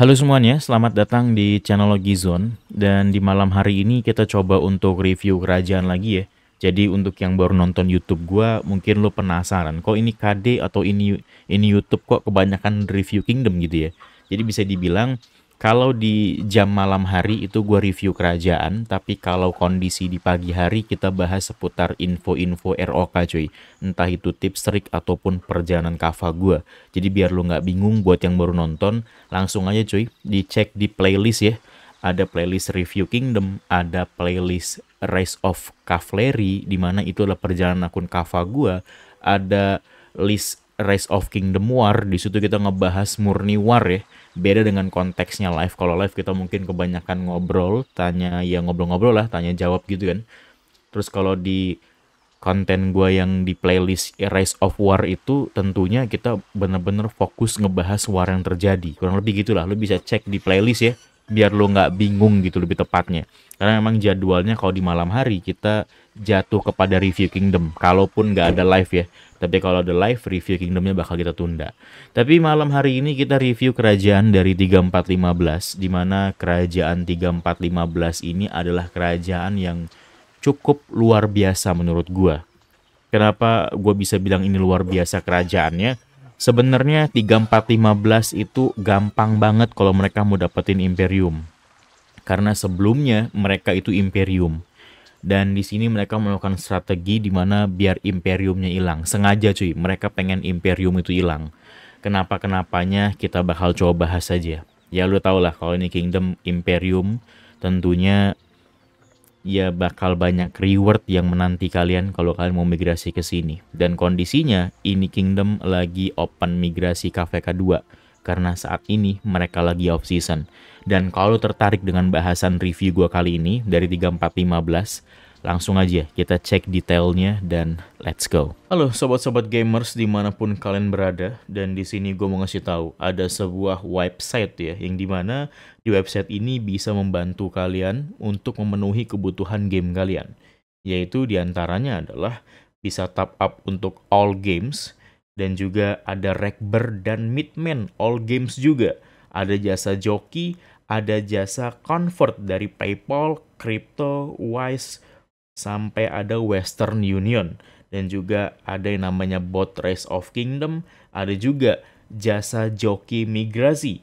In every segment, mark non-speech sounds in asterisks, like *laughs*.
Halo semuanya, selamat datang di channel Zone dan di malam hari ini kita coba untuk review kerajaan lagi ya. Jadi untuk yang baru nonton YouTube gua, mungkin lo penasaran kok ini KD atau ini ini YouTube kok kebanyakan review Kingdom gitu ya. Jadi bisa dibilang kalau di jam malam hari itu gue review kerajaan, tapi kalau kondisi di pagi hari kita bahas seputar info-info ROK cuy. Entah itu tips trik ataupun perjalanan kava gue. Jadi biar lo gak bingung buat yang baru nonton, langsung aja cuy dicek di playlist ya. Ada playlist review Kingdom, ada playlist Race of Cavalry, di mana itu adalah perjalanan akun kava gue. Ada list Race of Kingdom War, di situ kita ngebahas murni war ya beda dengan konteksnya live kalau live kita mungkin kebanyakan ngobrol tanya ya ngobrol-ngobrol lah tanya jawab gitu kan terus kalau di konten gue yang di playlist Rise of War itu tentunya kita bener-bener fokus ngebahas war yang terjadi kurang lebih gitulah lo bisa cek di playlist ya biar lo nggak bingung gitu lebih tepatnya karena memang jadwalnya kalau di malam hari kita jatuh kepada review Kingdom kalaupun nggak ada live ya tapi kalau ada live review Kingdomnya bakal kita tunda. Tapi malam hari ini kita review kerajaan dari 3415 Dimana kerajaan 3415 ini adalah kerajaan yang cukup luar biasa menurut gua. Kenapa gue bisa bilang ini luar biasa kerajaannya? Sebenarnya 3415 itu gampang banget kalau mereka mau dapetin Imperium. Karena sebelumnya mereka itu Imperium dan di sini mereka melakukan strategi di mana biar imperiumnya hilang. Sengaja cuy, mereka pengen imperium itu hilang. Kenapa kenapanya kita bakal coba bahas saja. Ya lu tau lah kalau ini kingdom imperium tentunya ya bakal banyak reward yang menanti kalian kalau kalian mau migrasi ke sini. Dan kondisinya ini kingdom lagi open migrasi KVK 2 karena saat ini mereka lagi off season. Dan kalau tertarik dengan bahasan review gue kali ini dari 3415, Langsung aja kita cek detailnya dan let's go. Halo sobat-sobat gamers dimanapun kalian berada dan di sini gue mau ngasih tahu ada sebuah website ya yang dimana di website ini bisa membantu kalian untuk memenuhi kebutuhan game kalian. Yaitu diantaranya adalah bisa top up untuk all games, dan juga ada rekber dan midman all games juga. Ada jasa joki, ada jasa convert dari PayPal, Crypto, Wise, sampai ada Western Union. Dan juga ada yang namanya bot Race of Kingdom, ada juga jasa joki migrasi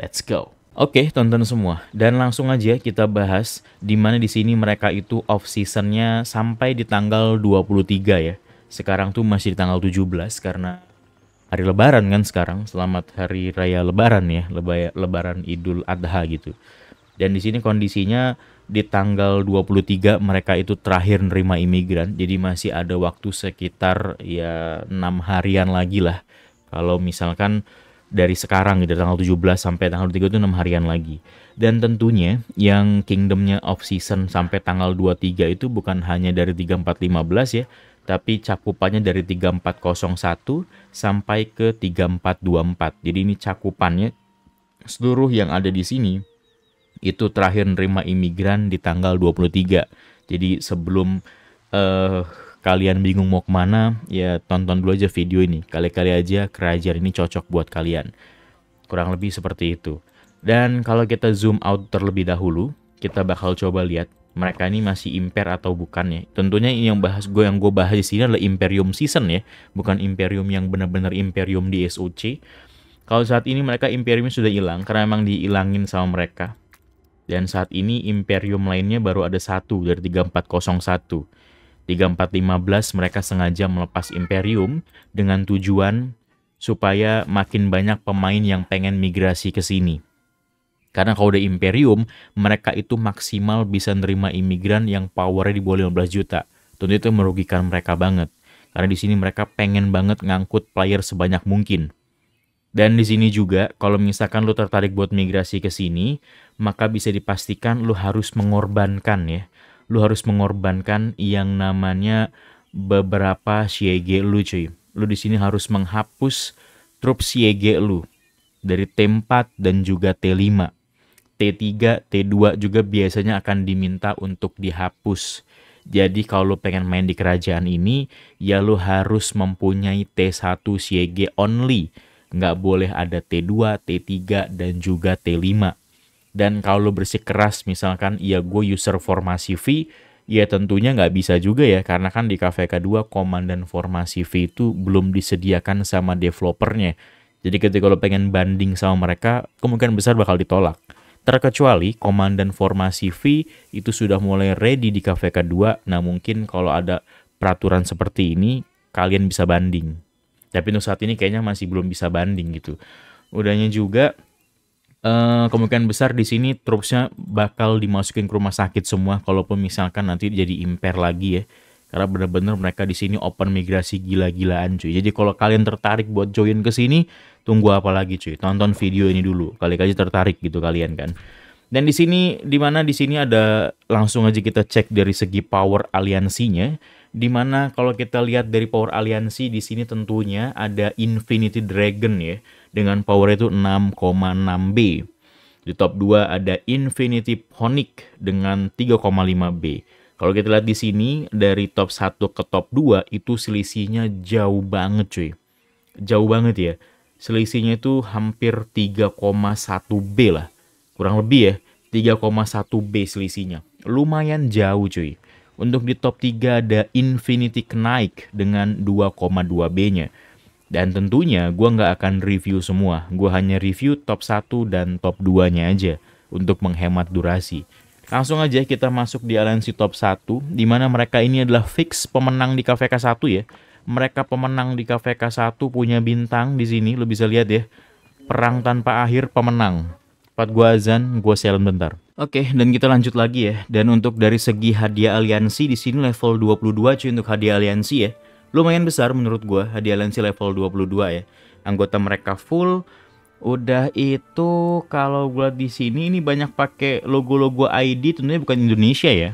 Let's go. Oke, okay, tonton semua. Dan langsung aja kita bahas di mana di sini mereka itu off seasonnya sampai di tanggal 23 ya. Sekarang tuh masih di tanggal 17 karena hari lebaran kan sekarang. Selamat hari raya lebaran ya, lebay lebaran Idul Adha gitu. Dan di sini kondisinya di tanggal 23 mereka itu terakhir nerima imigran. Jadi masih ada waktu sekitar ya 6 harian lagi lah. Kalau misalkan dari sekarang dari gitu, tanggal 17 sampai tanggal 3 itu 6 harian lagi. Dan tentunya yang kingdomnya off season sampai tanggal 23 itu bukan hanya dari 3415 ya, tapi cakupannya dari 3401 sampai ke 3424. Jadi ini cakupannya seluruh yang ada di sini itu terakhir nerima imigran di tanggal 23. Jadi sebelum uh, kalian bingung mau kemana, ya tonton dulu aja video ini. Kali-kali aja kerajaan ini cocok buat kalian. Kurang lebih seperti itu. Dan kalau kita zoom out terlebih dahulu, kita bakal coba lihat mereka ini masih imper atau bukan ya. Tentunya yang bahas gue yang gue bahas di sini adalah Imperium season ya, bukan Imperium yang benar-benar Imperium di SOC. Kalau saat ini mereka imperium sudah hilang karena memang dihilangin sama mereka. Dan saat ini Imperium lainnya baru ada satu dari 3401. 3415 mereka sengaja melepas Imperium dengan tujuan supaya makin banyak pemain yang pengen migrasi ke sini. Karena kalau udah Imperium, mereka itu maksimal bisa nerima imigran yang powernya di bawah 15 juta. Tentu itu merugikan mereka banget. Karena di sini mereka pengen banget ngangkut player sebanyak mungkin. Dan di sini juga, kalau misalkan lu tertarik buat migrasi ke sini, maka bisa dipastikan lu harus mengorbankan ya lu harus mengorbankan yang namanya beberapa siege lu cuy. Lu di sini harus menghapus trup siege lu dari T4 dan juga T5. T3, T2 juga biasanya akan diminta untuk dihapus. Jadi kalau lu pengen main di kerajaan ini, ya lu harus mempunyai T1 siege only. Nggak boleh ada T2, T3, dan juga T5. Dan kalau lo bersih keras misalkan ya gue user formasi V, ya tentunya nggak bisa juga ya karena kan di KVK 2 komandan formasi V itu belum disediakan sama developernya. Jadi ketika lo pengen banding sama mereka, kemungkinan besar bakal ditolak. Terkecuali komandan formasi V itu sudah mulai ready di KVK 2, nah mungkin kalau ada peraturan seperti ini, kalian bisa banding. Tapi untuk saat ini kayaknya masih belum bisa banding gitu. Udahnya juga, Uh, kemungkinan besar di sini troopsnya bakal dimasukin ke rumah sakit semua kalaupun misalkan nanti jadi imper lagi ya karena bener-bener mereka di sini open migrasi gila-gilaan cuy. Jadi kalau kalian tertarik buat join ke sini, tunggu apa lagi cuy? Tonton video ini dulu. Kali-kali tertarik gitu kalian kan. Dan di sini di mana di sini ada langsung aja kita cek dari segi power aliansinya. di mana kalau kita lihat dari power aliansi di sini tentunya ada Infinity Dragon ya dengan power itu 6,6B. Di top 2 ada Infinity Ponic dengan 3,5B. Kalau kita lihat di sini, dari top 1 ke top 2 itu selisihnya jauh banget cuy. Jauh banget ya. Selisihnya itu hampir 3,1B lah. Kurang lebih ya, 3,1B selisihnya. Lumayan jauh cuy. Untuk di top 3 ada Infinity Knight dengan 2,2B-nya. Dan tentunya gue nggak akan review semua, gue hanya review top 1 dan top 2-nya aja untuk menghemat durasi. Langsung aja kita masuk di aliansi top 1, di mana mereka ini adalah fix pemenang di KVK 1 ya. Mereka pemenang di KVK 1 punya bintang di sini, lo bisa lihat ya. Perang tanpa akhir pemenang. Cepat gue azan, gue silent bentar. Oke, dan kita lanjut lagi ya. Dan untuk dari segi hadiah aliansi, di sini level 22 cuy untuk hadiah aliansi ya lumayan besar menurut gue hadiah Lancy level 22 ya. Anggota mereka full. Udah itu kalau gue di sini ini banyak pakai logo-logo ID tentunya bukan Indonesia ya.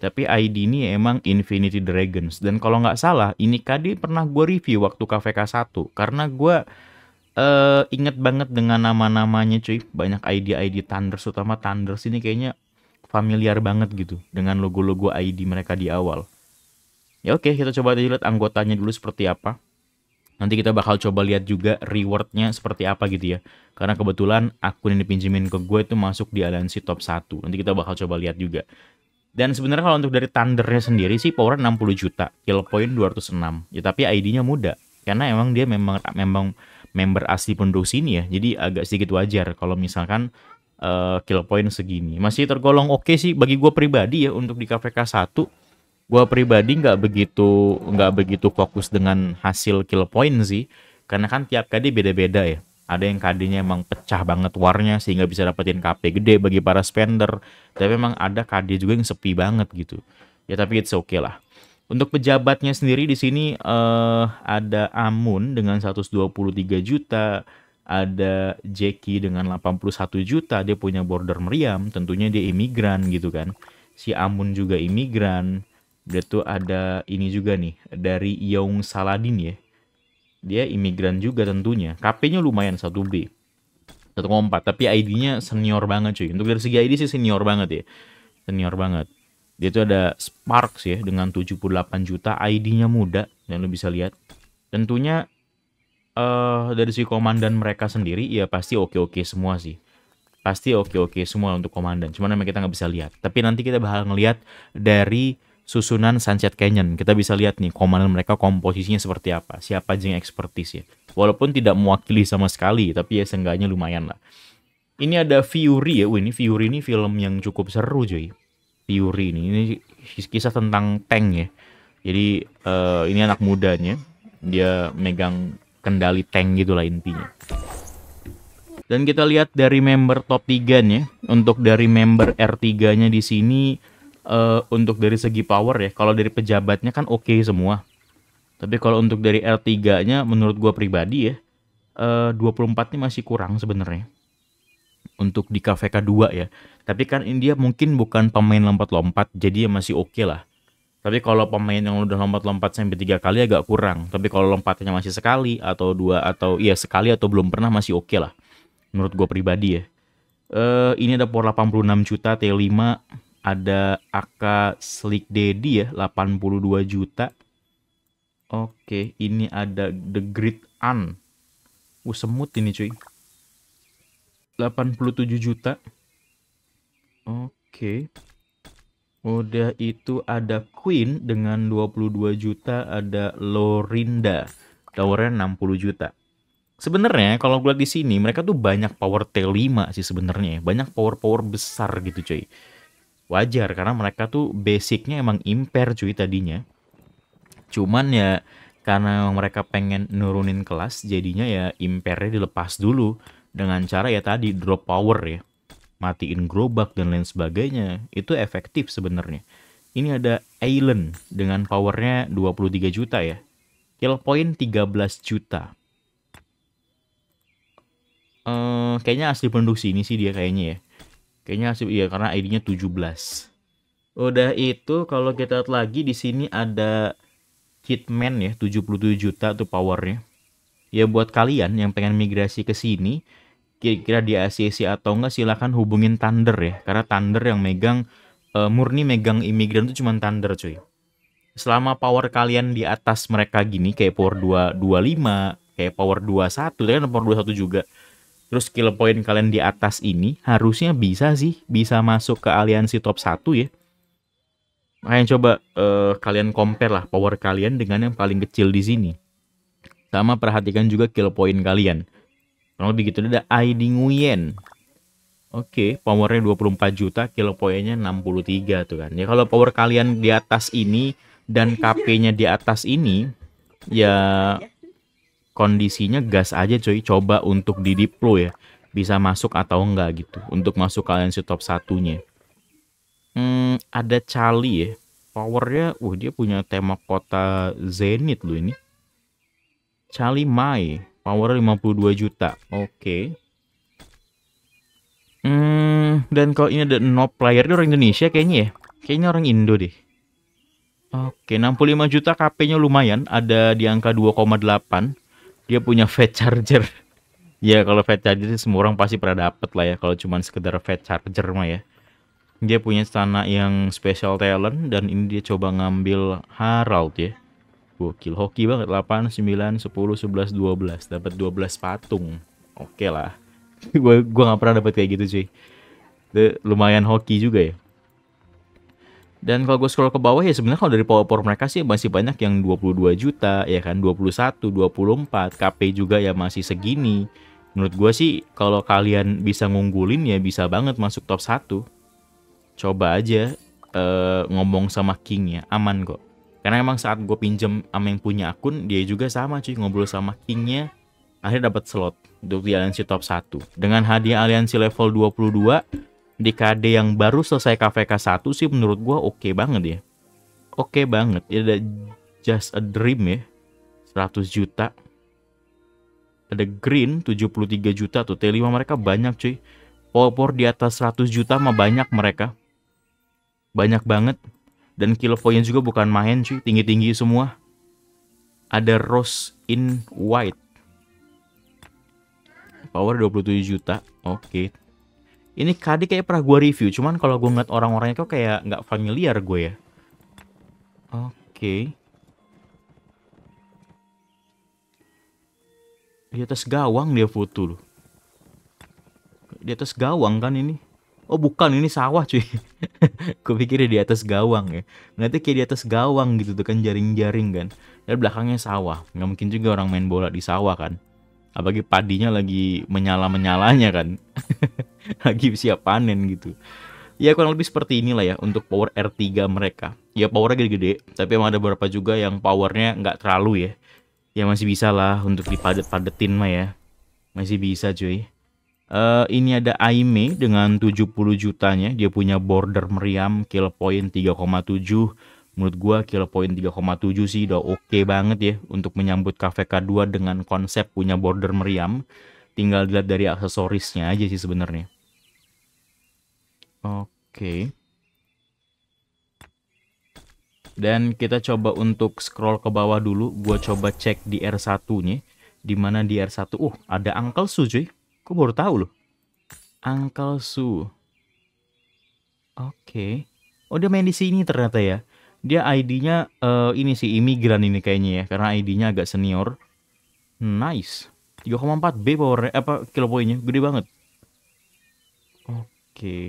Tapi ID ini emang Infinity Dragons. Dan kalau nggak salah, ini kadi pernah gue review waktu KVK 1. Karena gue uh, inget banget dengan nama-namanya cuy. Banyak ID-ID Thunder terutama Thunders ini kayaknya familiar banget gitu. Dengan logo-logo ID mereka di awal. Ya oke, okay, kita coba lihat anggotanya dulu seperti apa. Nanti kita bakal coba lihat juga rewardnya seperti apa gitu ya. Karena kebetulan akun yang dipinjemin ke gue itu masuk di aliansi top 1. Nanti kita bakal coba lihat juga. Dan sebenarnya kalau untuk dari Thundernya sendiri sih power 60 juta, kill point 206. Ya tapi ID-nya muda. Karena emang dia memang memang member asli penduduk sini ya. Jadi agak sedikit wajar kalau misalkan uh, kill point segini. Masih tergolong oke okay sih bagi gue pribadi ya untuk di kvk 1 gue pribadi nggak begitu nggak begitu fokus dengan hasil kill point sih karena kan tiap KD beda-beda ya ada yang KD-nya emang pecah banget warnya sehingga bisa dapetin KP gede bagi para spender tapi memang ada KD juga yang sepi banget gitu ya tapi it's okay lah untuk pejabatnya sendiri di sini uh, ada Amun dengan 123 juta, ada Jackie dengan 81 juta, dia punya border meriam, tentunya dia imigran gitu kan. Si Amun juga imigran, dia tuh ada ini juga nih dari Young Saladin ya dia imigran juga tentunya KP-nya lumayan 1B 1,4 tapi ID-nya senior banget cuy untuk dari segi ID sih senior banget ya senior banget dia tuh ada Sparks ya dengan 78 juta ID-nya muda dan lu bisa lihat tentunya uh, dari si komandan mereka sendiri ya pasti oke-oke semua sih pasti oke-oke semua untuk komandan cuman memang kita nggak bisa lihat tapi nanti kita bakal ngelihat dari susunan Sunset Canyon. Kita bisa lihat nih komandan mereka komposisinya seperti apa, siapa aja yang ekspertis ya. Walaupun tidak mewakili sama sekali, tapi ya seenggaknya lumayan lah. Ini ada Fury ya, Wih, ini Fury ini film yang cukup seru cuy. Fury ini, ini kisah tentang tank ya. Jadi uh, ini anak mudanya, dia megang kendali tank gitu lah intinya. Dan kita lihat dari member top 3-nya, untuk dari member R3-nya di sini uh, untuk dari segi power ya, kalau dari pejabatnya kan oke okay semua. Tapi kalau untuk dari L3-nya menurut gua pribadi ya, uh, 24 ini masih kurang sebenarnya. Untuk di KVK 2 ya. Tapi kan India mungkin bukan pemain lompat-lompat, jadi ya masih oke okay lah. Tapi kalau pemain yang udah lompat-lompat sampai tiga kali agak kurang. Tapi kalau lompatnya masih sekali atau dua atau iya sekali atau belum pernah masih oke okay lah. Menurut gue pribadi ya. Uh, ini ada por 86 juta T5 ada Aka Slick Daddy ya 82 juta Oke ini ada The Great An Wuh semut ini cuy 87 juta Oke Udah itu ada Queen dengan 22 juta Ada Lorinda Towernya 60 juta Sebenarnya kalau gue lihat di sini mereka tuh banyak power T5 sih sebenarnya, banyak power-power besar gitu cuy wajar karena mereka tuh basicnya emang imper cuy tadinya cuman ya karena mereka pengen nurunin kelas jadinya ya impernya dilepas dulu dengan cara ya tadi drop power ya matiin gerobak dan lain sebagainya itu efektif sebenarnya ini ada Island dengan powernya 23 juta ya kill point 13 juta uh, kayaknya asli penduduk sini sih dia kayaknya ya Kayaknya sih iya karena ID-nya 17. Udah itu kalau kita lihat lagi di sini ada kitman ya 77 juta tuh powernya. Ya buat kalian yang pengen migrasi ke sini kira-kira di ACC atau enggak silahkan hubungin Thunder ya karena Thunder yang megang uh, murni megang imigran itu cuma Thunder cuy. Selama power kalian di atas mereka gini kayak power dua lima kayak power 21, kan power 21 juga Terus skill point kalian di atas ini harusnya bisa sih bisa masuk ke aliansi top 1 ya. Makanya coba uh, kalian compare lah power kalian dengan yang paling kecil di sini. Sama perhatikan juga kill point kalian. Kalau lebih gitu ada ID Nguyen. Oke, okay, powernya 24 juta, kill pointnya 63 tuh kan. Ya kalau power kalian di atas ini dan KP-nya di atas ini, ya kondisinya gas aja coy coba untuk di deploy ya bisa masuk atau enggak gitu untuk masuk kalian si top satunya hmm, ada Charlie ya powernya uh dia punya tema kota Zenit loh ini Charlie Mai power 52 juta oke okay. hmm, dan kalau ini ada no player ini orang Indonesia kayaknya ya kayaknya orang Indo deh Oke, 65 juta KP-nya lumayan, ada di angka 2,8 dia punya fat charger *laughs* ya kalau fat charger semua orang pasti pernah dapet lah ya kalau cuma sekedar fat charger mah ya dia punya sana yang special talent dan ini dia coba ngambil Harald ya gokil hoki banget 8 9 10 11 12 dapat 12 patung oke okay lah gue *laughs* gue nggak pernah dapat kayak gitu cuy lumayan hoki juga ya dan kalau gue scroll ke bawah ya sebenarnya kalau dari power mereka sih masih banyak yang 22 juta ya kan 21, 24, KP juga ya masih segini. Menurut gue sih kalau kalian bisa ngunggulin ya bisa banget masuk top 1. Coba aja uh, ngomong sama King ya, aman kok. Karena emang saat gue pinjem sama yang punya akun, dia juga sama cuy ngobrol sama Kingnya. Akhirnya dapat slot untuk di aliansi top 1. Dengan hadiah aliansi level 22, di KD yang baru selesai KVK 1 sih menurut gue oke okay banget ya. Oke okay banget. Ada Just a Dream ya. 100 juta. Ada Green 73 juta tuh. T5 mereka banyak cuy. Popor di atas 100 juta mah banyak mereka. Banyak banget. Dan Kilovoyen juga bukan main cuy. Tinggi-tinggi semua. Ada Rose in White. Power 27 juta. Oke. Okay ini Kadi kayak pernah gue review, cuman kalau gue ngeliat orang-orangnya kok kayak nggak familiar gue ya. Oke. Okay. Di atas gawang dia foto loh. Di atas gawang kan ini. Oh bukan, ini sawah cuy. *laughs* gue pikirnya di atas gawang ya. Nanti kayak di atas gawang gitu tuh kan jaring-jaring kan. Dan belakangnya sawah. Nggak mungkin juga orang main bola di sawah kan apalagi padinya lagi menyala menyalanya kan *laughs* lagi siap panen gitu ya kurang lebih seperti inilah ya untuk power R3 mereka ya powernya gede-gede tapi emang ada beberapa juga yang powernya nggak terlalu ya ya masih bisa lah untuk dipadet-padetin mah ya masih bisa cuy uh, ini ada Aime dengan 70 jutanya dia punya border meriam kill point 3,7 Menurut gue kill point 3,7 sih udah oke okay banget ya untuk menyambut Cafe k 2 dengan konsep punya border meriam. Tinggal dilihat dari aksesorisnya aja sih sebenarnya. Oke. Dan kita coba untuk scroll ke bawah dulu. gue coba cek di R1 nih. Dimana di R1. Uh, ada Uncle Su cuy. Gue baru tahu loh. Uncle Su. Oke. Okay. Oh dia main di sini ternyata ya. Dia ID-nya uh, eh, ini sih imigran ini kayaknya ya karena ID-nya agak senior. Nice. 3,4 B power apa kilo poinnya gede banget. Oke. Okay.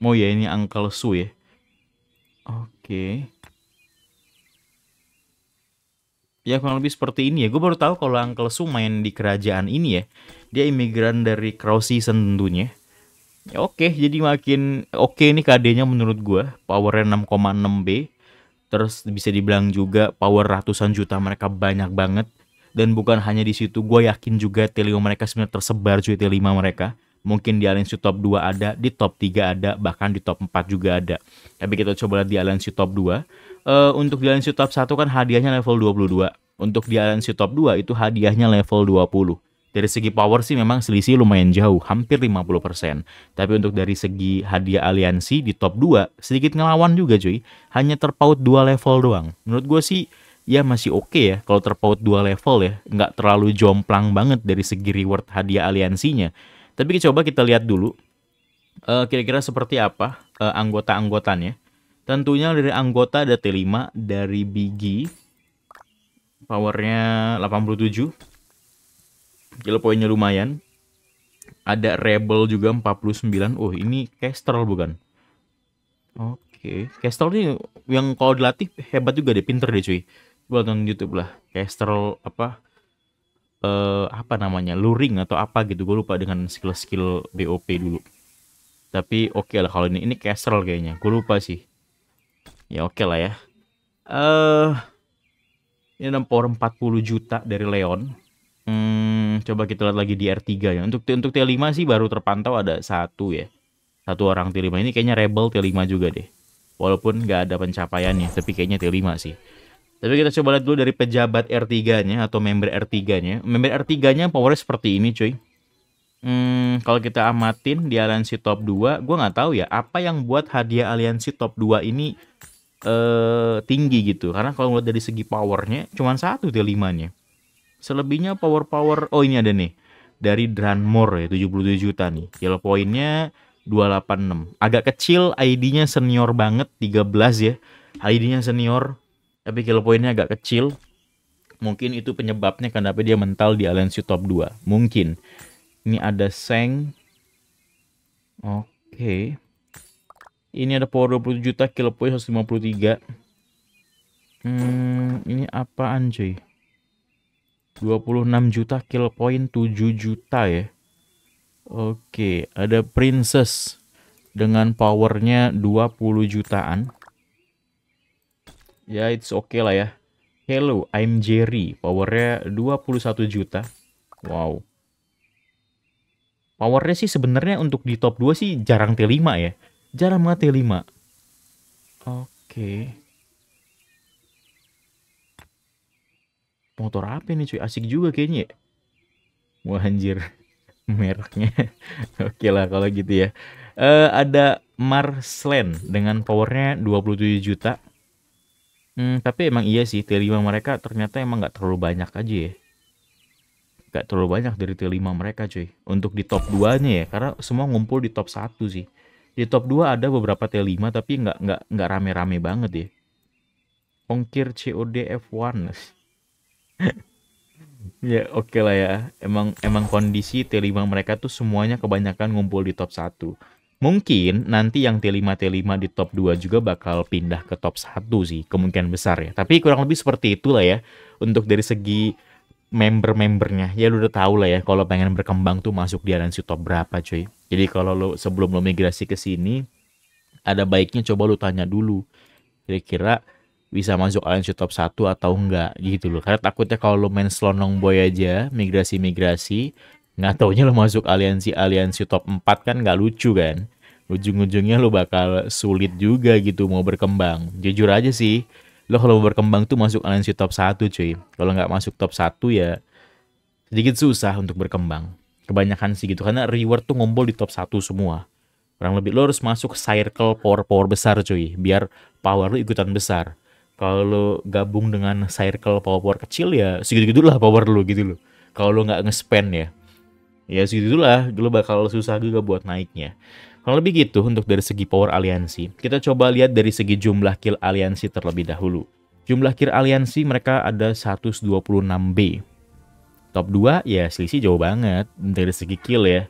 Oh ya ini Uncle Su ya. Oke. Okay. Ya kurang lebih seperti ini ya. Gue baru tahu kalau Uncle Su main di kerajaan ini ya. Dia imigran dari Crow Season tentunya. Ya, oke, okay. jadi makin oke okay nih KD-nya menurut gue. Powernya 6,6B. Terus bisa dibilang juga power ratusan juta mereka banyak banget. Dan bukan hanya di situ, gue yakin juga T5 mereka sebenarnya tersebar cuy T5 mereka. Mungkin di Alliance top 2 ada, di top 3 ada, bahkan di top 4 juga ada. Tapi kita coba lihat di Alliance top 2. Uh, eh, untuk di Alliance top 1 kan hadiahnya level 22. Untuk di Alliance top 2 itu hadiahnya level 20 dari segi power sih memang selisih lumayan jauh, hampir 50%. Tapi untuk dari segi hadiah aliansi di top 2, sedikit ngelawan juga cuy. Hanya terpaut dua level doang. Menurut gue sih ya masih oke okay ya kalau terpaut dua level ya. Nggak terlalu jomplang banget dari segi reward hadiah aliansinya. Tapi coba kita lihat dulu eh, kira-kira uh, seperti apa uh, anggota-anggotanya. Tentunya dari anggota ada T5, dari Biggie, powernya 87, Skill poinnya lumayan. Ada Rebel juga 49. Oh, ini Kestrel bukan? Oke. Okay. Kestrel ini yang kalau dilatih hebat juga deh, pinter deh cuy. Buat nonton YouTube lah. Kestrel apa? Uh, apa namanya? Luring atau apa gitu. Gue lupa dengan skill-skill BOP dulu. Tapi oke okay lah kalau ini. Ini Kestrel kayaknya. Gue lupa sih. Ya oke okay lah ya. Eh... Uh, ini 40 juta dari Leon Hmm, coba kita lihat lagi di R3 ya. Untuk untuk T5 sih baru terpantau ada satu ya. Satu orang T5 ini kayaknya Rebel T5 juga deh. Walaupun nggak ada pencapaiannya, tapi kayaknya T5 sih. Tapi kita coba lihat dulu dari pejabat R3-nya atau member R3-nya. Member R3-nya powernya seperti ini cuy. Hmm, kalau kita amatin di aliansi top 2, gue nggak tahu ya apa yang buat hadiah aliansi top 2 ini eh, tinggi gitu. Karena kalau ngeliat dari segi powernya, cuma satu T5-nya Selebihnya power-power oh ini ada nih dari Dranmore ya 77 juta nih. Yellow poinnya 286. Agak kecil ID-nya senior banget 13 ya. ID-nya senior tapi kill poinnya agak kecil. Mungkin itu penyebabnya kenapa dia mental di Alliance top 2. Mungkin. Ini ada Seng. Oke. Okay. Ini ada power 27 juta, kill point 153. Hmm, ini apa anjay? 26 juta kill point 7 juta ya. Oke, ada Princess dengan powernya 20 jutaan. Ya, it's okay lah ya. Hello, I'm Jerry. Powernya 21 juta. Wow. Powernya sih sebenarnya untuk di top 2 sih jarang T5 ya. Jarang banget T5. Oke. Okay. motor apa ini cuy asik juga kayaknya ya wah anjir *laughs* mereknya *laughs* oke lah kalau gitu ya uh, ada Marsland dengan powernya 27 juta hmm, tapi emang iya sih T5 mereka ternyata emang gak terlalu banyak aja ya gak terlalu banyak dari T5 mereka cuy untuk di top 2 nya ya karena semua ngumpul di top 1 sih di top 2 ada beberapa T5 tapi nggak nggak nggak rame-rame banget ya ongkir COD F1 *laughs* ya oke okay lah ya. Emang emang kondisi T5 mereka tuh semuanya kebanyakan ngumpul di top 1. Mungkin nanti yang T5 T5 di top 2 juga bakal pindah ke top 1 sih, kemungkinan besar ya. Tapi kurang lebih seperti itulah ya untuk dari segi member-membernya. Ya lu udah tau lah ya kalau pengen berkembang tuh masuk di aliansi top berapa cuy. Jadi kalau lu sebelum lu migrasi ke sini ada baiknya coba lu tanya dulu kira-kira bisa masuk Alliance top 1 atau enggak gitu loh. Karena takutnya kalau lo main slonong boy aja, migrasi-migrasi, nggak taunya lo masuk aliansi-aliansi top 4 kan nggak lucu kan. Ujung-ujungnya lo bakal sulit juga gitu mau berkembang. Jujur aja sih, lo kalau mau berkembang tuh masuk aliansi top 1 cuy. Kalau nggak masuk top 1 ya sedikit susah untuk berkembang. Kebanyakan sih gitu, karena reward tuh ngumpul di top 1 semua. Kurang lebih lo harus masuk circle power-power besar cuy, biar power lo ikutan besar kalau gabung dengan circle power kecil ya segitu lah power lu gitu loh kalau lo nggak nge-spend ya ya segitu lah lu bakal susah juga buat naiknya Kalau lebih gitu untuk dari segi power aliansi kita coba lihat dari segi jumlah kill aliansi terlebih dahulu jumlah kill aliansi mereka ada 126B top 2 ya selisih jauh banget dari segi kill ya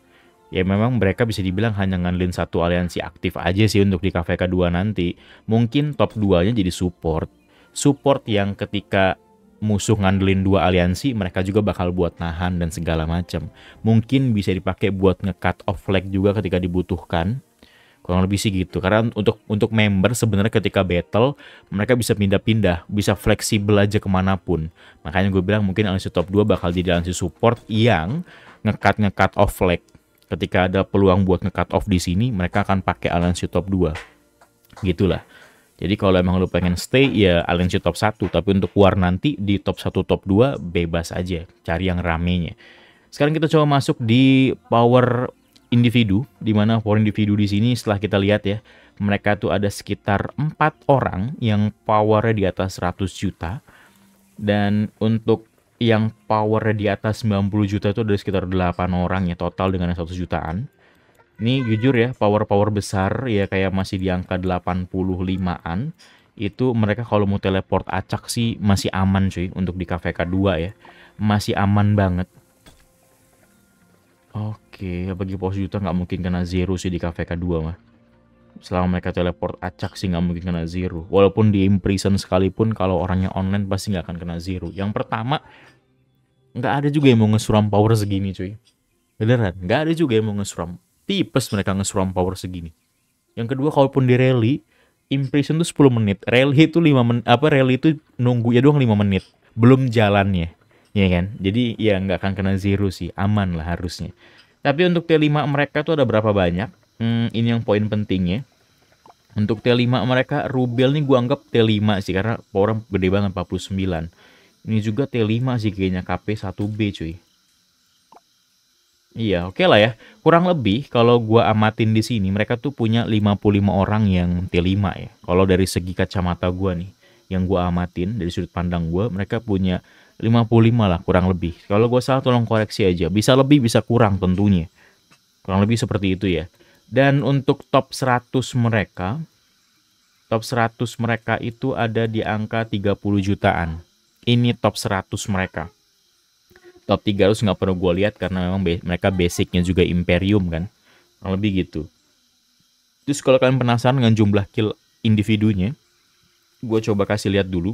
ya memang mereka bisa dibilang hanya ngandelin satu aliansi aktif aja sih untuk di KVK 2 nanti. Mungkin top 2-nya jadi support. Support yang ketika musuh ngandelin dua aliansi, mereka juga bakal buat nahan dan segala macam. Mungkin bisa dipakai buat nge-cut off flag juga ketika dibutuhkan. Kurang lebih sih gitu. Karena untuk untuk member sebenarnya ketika battle, mereka bisa pindah-pindah, bisa fleksibel aja kemanapun. Makanya gue bilang mungkin aliansi top 2 bakal jadi aliansi support yang ngekat ngekat nge off flag ketika ada peluang buat nge-cut off di sini, mereka akan pakai Alensio top 2. Gitulah. Jadi kalau emang lu pengen stay ya Alensio top 1, tapi untuk keluar nanti di top 1 top 2 bebas aja, cari yang ramenya. Sekarang kita coba masuk di power individu, dimana power individu di sini setelah kita lihat ya, mereka tuh ada sekitar empat orang yang powernya di atas 100 juta. Dan untuk yang powernya di atas 90 juta itu ada sekitar 8 orang ya total dengan 100 jutaan. Ini jujur ya, power-power besar ya kayak masih di angka 85-an itu mereka kalau mau teleport acak sih masih aman cuy untuk di KVK 2 ya. Masih aman banget. Oke, bagi pos juta nggak mungkin kena zero sih di KVK 2 mah. Selama mereka teleport acak sih nggak mungkin kena zero. Walaupun di imprison sekalipun kalau orangnya online pasti nggak akan kena zero. Yang pertama, nggak ada juga yang mau ngesuram power segini cuy beneran nggak ada juga yang mau ngesuram tipes mereka ngesuram power segini yang kedua kalaupun di rally impression tuh 10 menit rally itu lima menit apa rally itu nunggu ya doang lima menit belum jalannya ya kan jadi ya nggak akan kena zero sih aman lah harusnya tapi untuk T5 mereka tuh ada berapa banyak hmm, ini yang poin pentingnya untuk T5 mereka Rubel nih gua anggap T5 sih karena power gede banget 49 ini juga T5 sih kayaknya KP1B cuy. Iya, oke okay lah ya. Kurang lebih kalau gua amatin di sini mereka tuh punya 55 orang yang T5 ya. Kalau dari segi kacamata gua nih yang gua amatin dari sudut pandang gua mereka punya 55 lah kurang lebih. Kalau gua salah tolong koreksi aja. Bisa lebih bisa kurang tentunya. Kurang lebih seperti itu ya. Dan untuk top 100 mereka top 100 mereka itu ada di angka 30 jutaan ini top 100 mereka. Top 300 nggak perlu gue lihat karena memang mereka basicnya juga Imperium kan. Lebih gitu. Terus kalau kalian penasaran dengan jumlah kill individunya, gue coba kasih lihat dulu.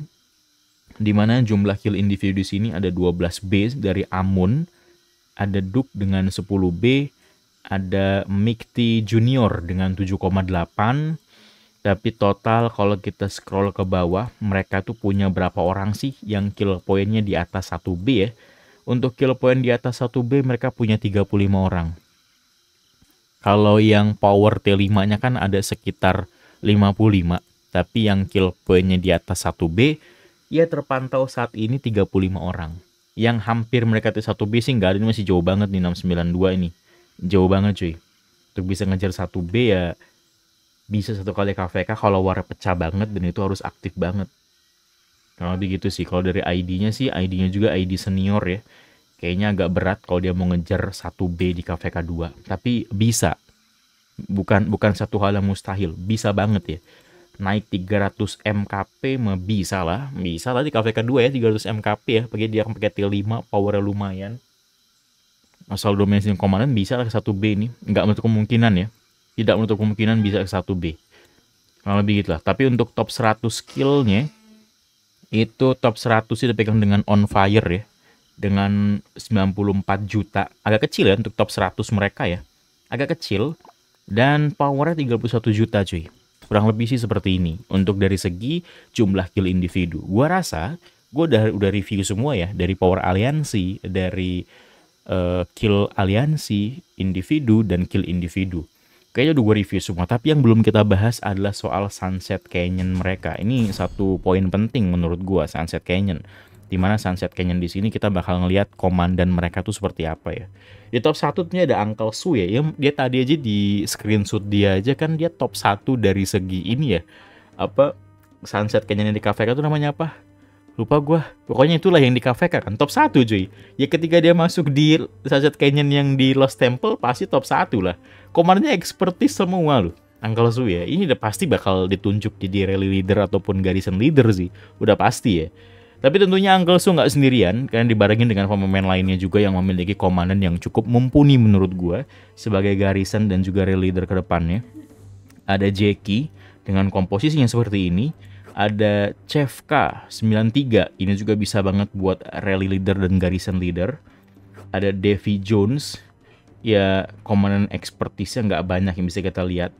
Dimana jumlah kill individu di sini ada 12 B dari Amun, ada Duke dengan 10 B, ada Mikti Junior dengan 7,8, tapi total kalau kita scroll ke bawah, mereka tuh punya berapa orang sih yang kill pointnya di atas 1B ya. Untuk kill point di atas 1B mereka punya 35 orang. Kalau yang power T5-nya kan ada sekitar 55, tapi yang kill pointnya di atas 1B ya terpantau saat ini 35 orang. Yang hampir mereka T1B sih nggak ada, ini masih jauh banget nih 692 ini. Jauh banget cuy. Untuk bisa ngejar 1B ya bisa satu kali KVK kalau warna pecah banget dan itu harus aktif banget. Kalau begitu sih. Kalau dari ID-nya sih, ID-nya juga ID senior ya. Kayaknya agak berat kalau dia mau ngejar 1B di KVK 2. Tapi bisa. Bukan bukan satu hal yang mustahil. Bisa banget ya. Naik 300 MKP mah bisa lah. Bisa lah di KVK 2 ya 300 MKP ya. Pakai dia akan pakai T5, powernya lumayan. Asal domain komandan bisa lah ke 1B ini. Nggak menutup kemungkinan ya tidak menutup kemungkinan bisa ke 1 b Kurang lebih gitulah. Tapi untuk top 100 skillnya itu top 100 sih dipegang dengan on fire ya. Dengan 94 juta. Agak kecil ya untuk top 100 mereka ya. Agak kecil dan powernya 31 juta cuy. Kurang lebih sih seperti ini untuk dari segi jumlah kill individu. Gua rasa gue udah udah review semua ya dari power aliansi, dari uh, kill aliansi individu dan kill individu kayaknya udah gue review semua tapi yang belum kita bahas adalah soal Sunset Canyon mereka ini satu poin penting menurut gue Sunset Canyon Di mana Sunset Canyon di sini kita bakal ngelihat komandan mereka tuh seperti apa ya di top satu tuh ada Uncle Su ya dia, tadi aja di screenshot dia aja kan dia top satu dari segi ini ya apa Sunset Canyon yang di kafe itu namanya apa lupa gue pokoknya itulah yang di kafe kan. kan top satu cuy ya ketika dia masuk di Sunset Canyon yang di Lost Temple pasti top satu lah komandannya expertise semua loh Uncle Su ya ini udah pasti bakal ditunjuk jadi rally leader ataupun garrison leader sih udah pasti ya tapi tentunya Uncle Su nggak sendirian karena dibarengin dengan pemain lainnya juga yang memiliki komandan yang cukup mumpuni menurut gue sebagai garrison dan juga rally leader ke depannya ada Jackie dengan komposisinya seperti ini ada Chefka 93, ini juga bisa banget buat rally leader dan garrison leader. Ada Devi Jones, ya komandan expertise-nya nggak banyak yang bisa kita lihat.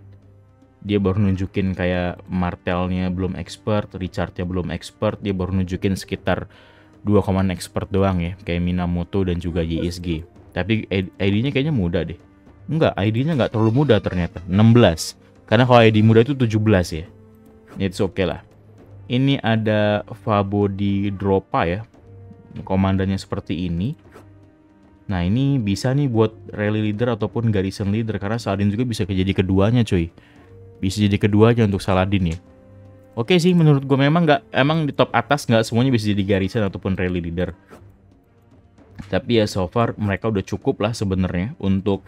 Dia baru nunjukin kayak Martelnya belum expert, Richardnya belum expert, dia baru nunjukin sekitar dua komandan expert doang ya, kayak Minamoto dan juga YSG. Tapi ID-nya kayaknya muda deh. Enggak, ID-nya nggak terlalu muda ternyata, 16. Karena kalau ID muda itu 17 ya. It's okay lah ini ada Fabo di Dropa ya komandannya seperti ini nah ini bisa nih buat rally leader ataupun garrison leader karena Saladin juga bisa jadi keduanya cuy bisa jadi keduanya untuk Saladin ya oke sih menurut gue memang nggak emang di top atas nggak semuanya bisa jadi garrison ataupun rally leader tapi ya so far mereka udah cukup lah sebenarnya untuk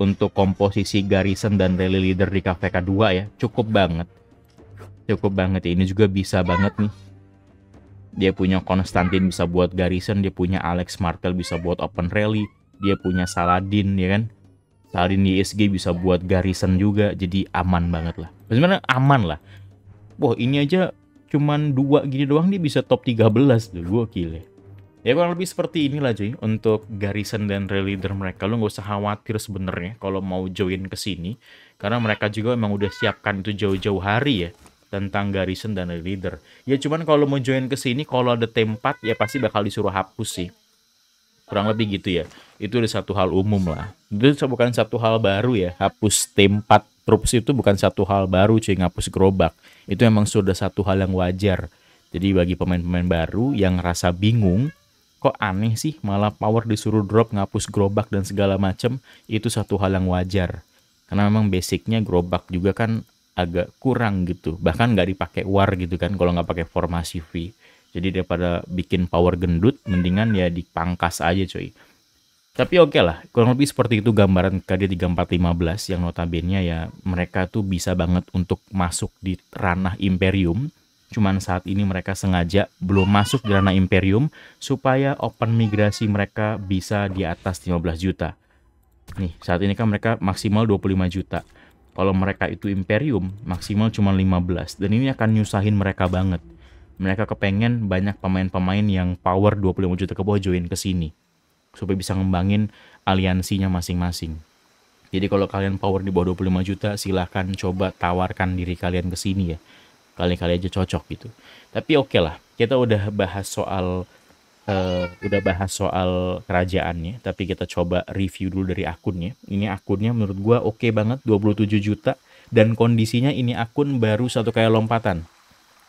untuk komposisi garrison dan rally leader di KVK 2 ya cukup banget Cukup banget ya. Ini juga bisa banget nih. Dia punya Konstantin bisa buat Garrison, dia punya Alex Martel bisa buat Open Rally, dia punya Saladin ya kan. Saladin di SG bisa buat Garrison juga, jadi aman banget lah. Sebenarnya aman lah. Wah ini aja cuman dua gini doang dia bisa top 13 tuh, gua kile ya. ya kurang lebih seperti inilah cuy untuk Garrison dan Rally leader mereka. Lo nggak usah khawatir sebenarnya kalau mau join ke sini karena mereka juga emang udah siapkan itu jauh-jauh hari ya tentang garrison dan leader. Ya cuman kalau mau join ke sini kalau ada tempat ya pasti bakal disuruh hapus sih. Kurang lebih gitu ya. Itu ada satu hal umum lah. Itu bukan satu hal baru ya. Hapus tempat troops itu bukan satu hal baru cuy ngapus gerobak. Itu emang sudah satu hal yang wajar. Jadi bagi pemain-pemain baru yang rasa bingung kok aneh sih malah power disuruh drop ngapus gerobak dan segala macem itu satu hal yang wajar karena memang basicnya gerobak juga kan agak kurang gitu bahkan nggak dipakai war gitu kan kalau nggak pakai formasi V jadi daripada bikin power gendut mendingan ya dipangkas aja coy tapi oke okay lah kurang lebih seperti itu gambaran KD 3415 yang notabene ya mereka tuh bisa banget untuk masuk di ranah Imperium cuman saat ini mereka sengaja belum masuk di ranah Imperium supaya open migrasi mereka bisa di atas 15 juta nih saat ini kan mereka maksimal 25 juta kalau mereka itu imperium, maksimal cuma 15 dan ini akan nyusahin mereka banget. Mereka kepengen banyak pemain-pemain yang power 25 juta ke bawah join ke sini supaya bisa ngembangin aliansinya masing-masing. Jadi kalau kalian power di bawah 25 juta, silahkan coba tawarkan diri kalian ke sini ya. Kali-kali aja cocok gitu. Tapi oke okay lah, kita udah bahas soal uh, udah bahas soal kerajaannya, tapi kita coba review dulu dari akunnya. Ini akunnya menurut gue oke okay banget, 27 juta. Dan kondisinya ini akun baru satu kayak lompatan.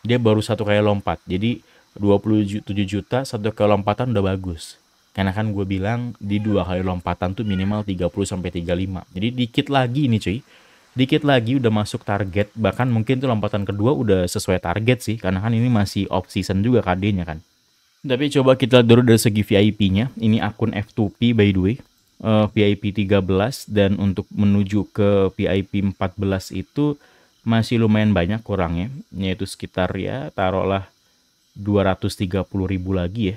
Dia baru satu kayak lompat. Jadi 27 juta satu kayak lompatan udah bagus. Karena kan gue bilang di dua kali lompatan tuh minimal 30 sampai 35. Jadi dikit lagi ini cuy. Dikit lagi udah masuk target. Bahkan mungkin tuh lompatan kedua udah sesuai target sih. Karena kan ini masih off season juga kd kan. Tapi coba kita lihat dulu dari segi VIP-nya. Ini akun F2P by the way. Uh, VIP 13 dan untuk menuju ke VIP 14 itu masih lumayan banyak kurangnya. Yaitu sekitar ya taruhlah 230 ribu lagi ya.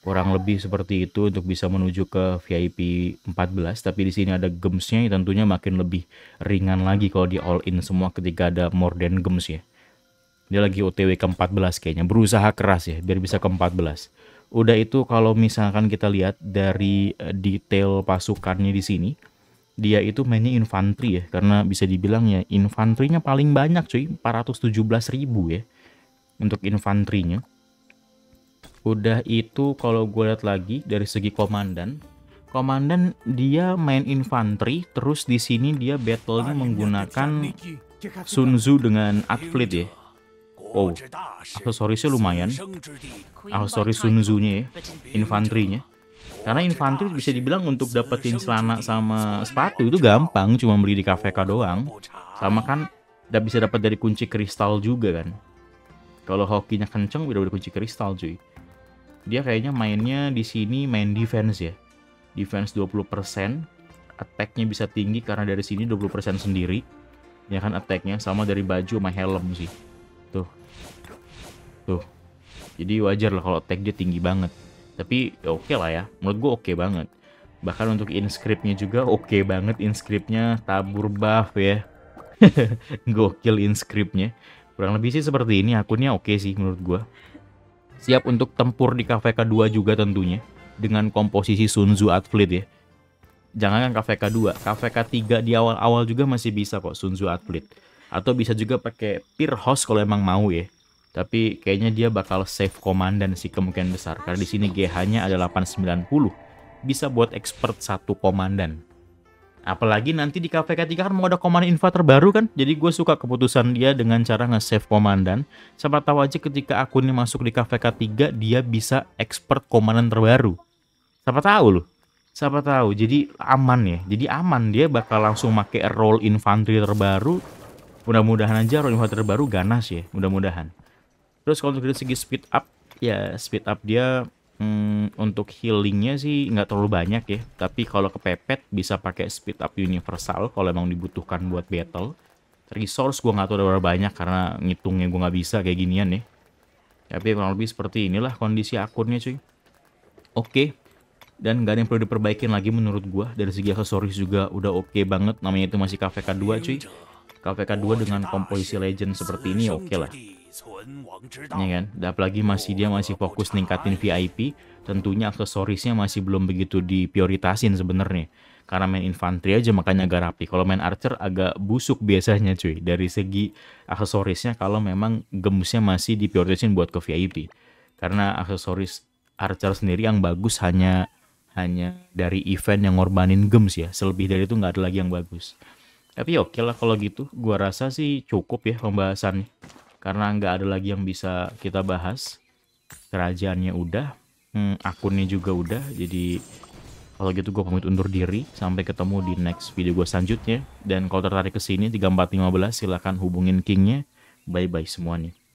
Kurang lebih seperti itu untuk bisa menuju ke VIP 14. Tapi di sini ada gemsnya tentunya makin lebih ringan lagi kalau di all in semua ketika ada more than gems ya. Dia lagi OTW ke-14 kayaknya, berusaha keras ya biar bisa ke-14. Udah itu kalau misalkan kita lihat dari eh, detail pasukannya di sini, dia itu mainnya infanteri ya karena bisa dibilang ya infanterinya paling banyak cuy 417 ribu ya untuk infanterinya udah itu kalau gue lihat lagi dari segi komandan komandan dia main infanteri terus di sini dia battlenya menggunakan sunzu dengan atlet ya Oh, oh, aksesorisnya lumayan. Aksesoris Sunzunya ya, infanterinya. Karena infanteri bisa dibilang untuk dapetin celana sama sepatu itu gampang, cuma beli di kafe doang. Sama kan udah bisa dapat dari kunci kristal juga kan. Kalau hokinya kenceng udah dari kunci kristal cuy. Dia kayaknya mainnya di sini main defense ya. Defense 20%, attack-nya bisa tinggi karena dari sini 20% sendiri. Ya kan attack sama dari baju sama helm sih. Tuh, tuh jadi wajar lah kalau tag dia tinggi banget tapi ya oke okay lah ya menurut gue oke okay banget bahkan untuk inscriptnya juga oke okay banget inscriptnya tabur buff ya *laughs* gokil inscriptnya kurang lebih sih seperti ini akunnya oke okay sih menurut gue siap untuk tempur di KVK 2 juga tentunya dengan komposisi Sunzu Athlete ya jangan kan KVK 2 KVK 3 di awal-awal juga masih bisa kok Sunzu Athlete atau bisa juga pakai Peer Host kalau emang mau ya tapi kayaknya dia bakal save komandan sih kemungkinan besar karena di sini GH-nya ada 890 bisa buat expert satu komandan apalagi nanti di KVK 3 kan mau ada komandan info terbaru kan jadi gue suka keputusan dia dengan cara nge-save komandan siapa tahu aja ketika akunnya masuk di KVK 3 dia bisa expert komandan terbaru siapa tahu loh siapa tahu jadi aman ya jadi aman dia bakal langsung make role infantry terbaru mudah-mudahan aja role infantry terbaru ganas ya mudah-mudahan Terus kalau dari segi speed up, ya speed up dia hmm, untuk healingnya sih nggak terlalu banyak ya. Tapi kalau kepepet bisa pakai speed up universal kalau emang dibutuhkan buat battle. Resource gue nggak tahu ada berapa banyak karena ngitungnya gue nggak bisa kayak ginian ya. Tapi kurang lebih seperti inilah kondisi akunnya cuy. Oke, dan gak ada yang perlu diperbaikin lagi menurut gue. Dari segi aksesoris juga udah oke okay banget. Namanya itu masih KVK 2 cuy. KPK 2 dengan komposisi legend seperti ini oke okay lah ya kan dan apalagi masih dia masih fokus ningkatin VIP tentunya aksesorisnya masih belum begitu diprioritasin sebenarnya karena main infanteri aja makanya agak rapi kalau main archer agak busuk biasanya cuy dari segi aksesorisnya kalau memang gemsnya masih diprioritasin buat ke VIP karena aksesoris archer sendiri yang bagus hanya hanya dari event yang ngorbanin gems ya selebih dari itu nggak ada lagi yang bagus tapi oke okay lah kalau gitu, gua rasa sih cukup ya pembahasannya. Karena nggak ada lagi yang bisa kita bahas. Kerajaannya udah, hmm, akunnya juga udah, jadi kalau gitu gua pamit undur diri, sampai ketemu di next video gua selanjutnya. Dan kalau tertarik ke sini 3415 silahkan hubungin Kingnya. Bye-bye semuanya.